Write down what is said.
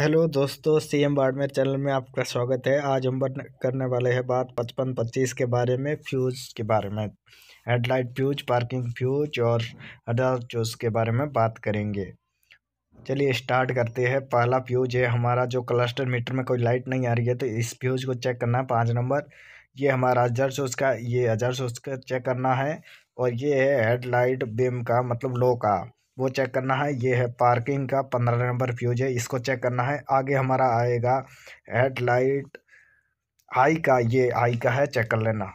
hello दोस्तों CM Barmer channel में आपका स्वागत है आज हम बात करने वाले हैं बात पचपन पच्चीस के बारे में फ्यूज के बारे में हेडलाइट फ्यूज पार्किंग फ्यूज और अदर फ्यूज के बारे में बात करेंगे चलिए स्टार्ट करते हैं पहला फ्यूज है हमारा जो क्लस्टर मीटर में कोई लाइट नहीं आ रही है तो इस फ्यूज को चेक करना है पाँच नंबर ये हमारा हजार सोर्स का ये हजार सोर्स का चेक करना है और ये है हेडलाइट बिम का मतलब लो का वो चेक करना है ये है पार्किंग का पंद्रह नंबर फ्यूज है इसको चेक करना है आगे हमारा आएगा हेडलाइट हाई का ये हाई का है चेक कर लेना